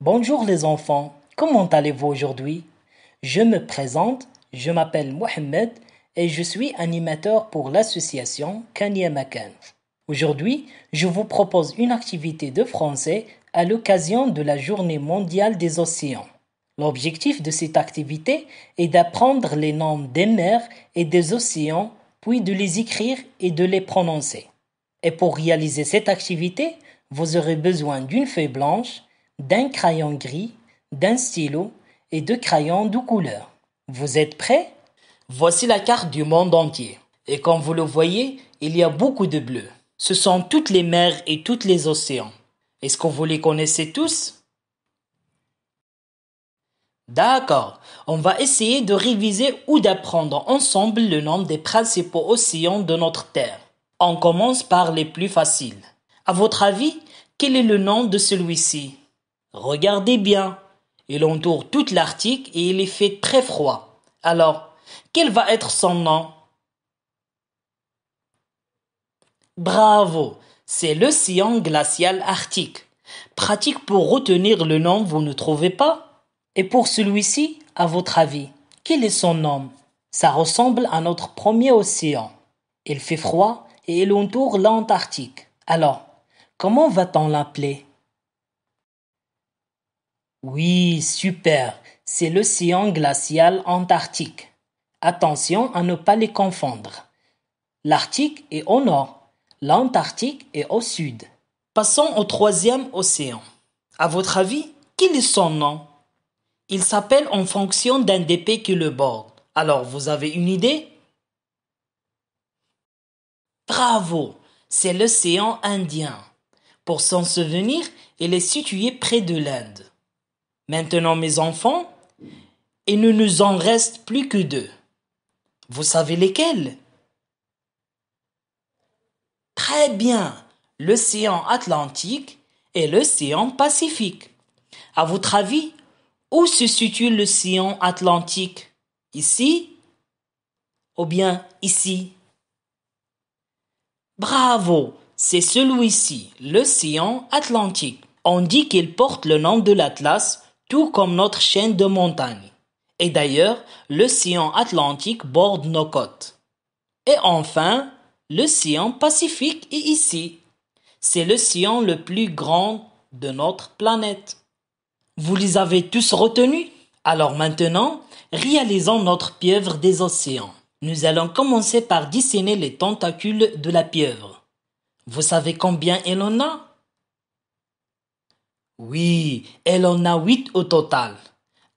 Bonjour les enfants, comment allez-vous aujourd'hui Je me présente, je m'appelle Mohamed et je suis animateur pour l'association Kanye Aujourd'hui, je vous propose une activité de français à l'occasion de la Journée mondiale des océans. L'objectif de cette activité est d'apprendre les noms des mers et des océans, puis de les écrire et de les prononcer. Et pour réaliser cette activité, vous aurez besoin d'une feuille blanche, d'un crayon gris, d'un stylo et de crayons de couleur. Vous êtes prêts Voici la carte du monde entier. Et comme vous le voyez, il y a beaucoup de bleus. Ce sont toutes les mers et tous les océans. Est-ce que vous les connaissez tous D'accord, on va essayer de réviser ou d'apprendre ensemble le nom des principaux océans de notre Terre. On commence par les plus faciles. À votre avis, quel est le nom de celui-ci Regardez bien, il entoure toute l'Arctique et il y fait très froid. Alors, quel va être son nom Bravo, c'est l'océan glacial arctique. Pratique pour retenir le nom, vous ne trouvez pas Et pour celui-ci, à votre avis, quel est son nom Ça ressemble à notre premier océan. Il fait froid et il entoure l'Antarctique. Alors, comment va-t-on l'appeler oui, super. C'est l'océan glacial antarctique. Attention à ne pas les confondre. L'Arctique est au nord, l'Antarctique est au sud. Passons au troisième océan. À votre avis, quel est son nom Il s'appelle en fonction d'un des pays qui le borde. Alors, vous avez une idée Bravo C'est l'océan Indien. Pour s'en souvenir, il est situé près de l'Inde. Maintenant, mes enfants, il ne nous en reste plus que deux. Vous savez lesquels Très bien, l'océan Atlantique et l'océan Pacifique. À votre avis, où se situe l'océan Atlantique Ici ou bien ici Bravo, c'est celui-ci, l'océan Atlantique. On dit qu'il porte le nom de l'Atlas tout comme notre chaîne de montagnes. Et d'ailleurs, le atlantique borde nos côtes. Et enfin, le pacifique est ici. C'est le sillon le plus grand de notre planète. Vous les avez tous retenus Alors maintenant, réalisons notre pieuvre des océans. Nous allons commencer par dessiner les tentacules de la pieuvre. Vous savez combien elle en a oui, elle en a huit au total.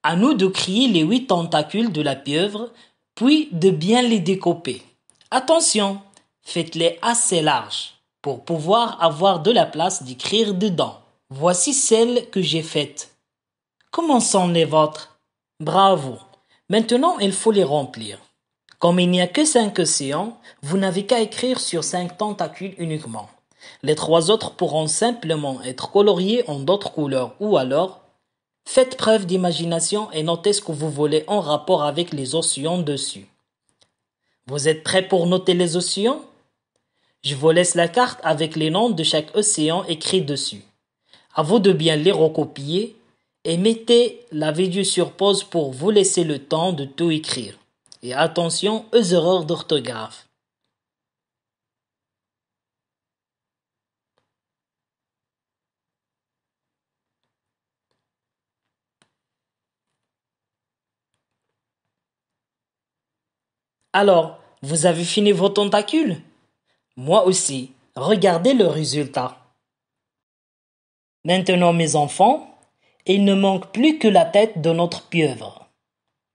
À nous de crier les huit tentacules de la pieuvre, puis de bien les découper. Attention, faites-les assez larges pour pouvoir avoir de la place d'écrire dedans. Voici celles que j'ai faites. Comment sont les vôtres Bravo. Maintenant, il faut les remplir. Comme il n'y a que cinq océans, vous n'avez qu'à écrire sur cinq tentacules uniquement. Les trois autres pourront simplement être coloriés en d'autres couleurs ou alors faites preuve d'imagination et notez ce que vous voulez en rapport avec les océans dessus. Vous êtes prêts pour noter les océans Je vous laisse la carte avec les noms de chaque océan écrit dessus. À vous de bien les recopier et mettez la vidéo sur pause pour vous laisser le temps de tout écrire. Et attention aux erreurs d'orthographe. Alors, vous avez fini vos tentacules Moi aussi. Regardez le résultat. Maintenant, mes enfants, il ne manque plus que la tête de notre pieuvre.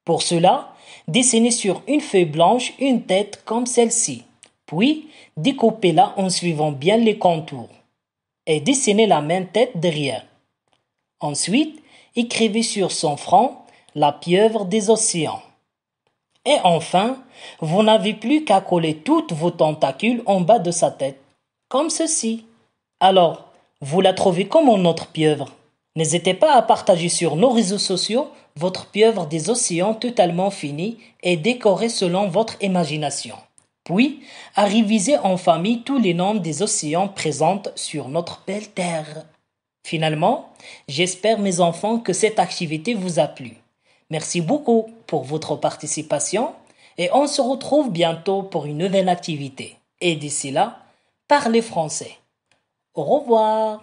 Pour cela, dessinez sur une feuille blanche une tête comme celle-ci, puis découpez-la en suivant bien les contours et dessinez la même tête derrière. Ensuite, écrivez sur son front la pieuvre des océans. Et enfin, vous n'avez plus qu'à coller toutes vos tentacules en bas de sa tête, comme ceci. Alors, vous la trouvez comme notre autre pieuvre. N'hésitez pas à partager sur nos réseaux sociaux votre pieuvre des océans totalement finie et décorée selon votre imagination. Puis, à réviser en famille tous les noms des océans présents sur notre belle terre. Finalement, j'espère mes enfants que cette activité vous a plu. Merci beaucoup pour votre participation et on se retrouve bientôt pour une nouvelle activité. Et d'ici là, parlez français. Au revoir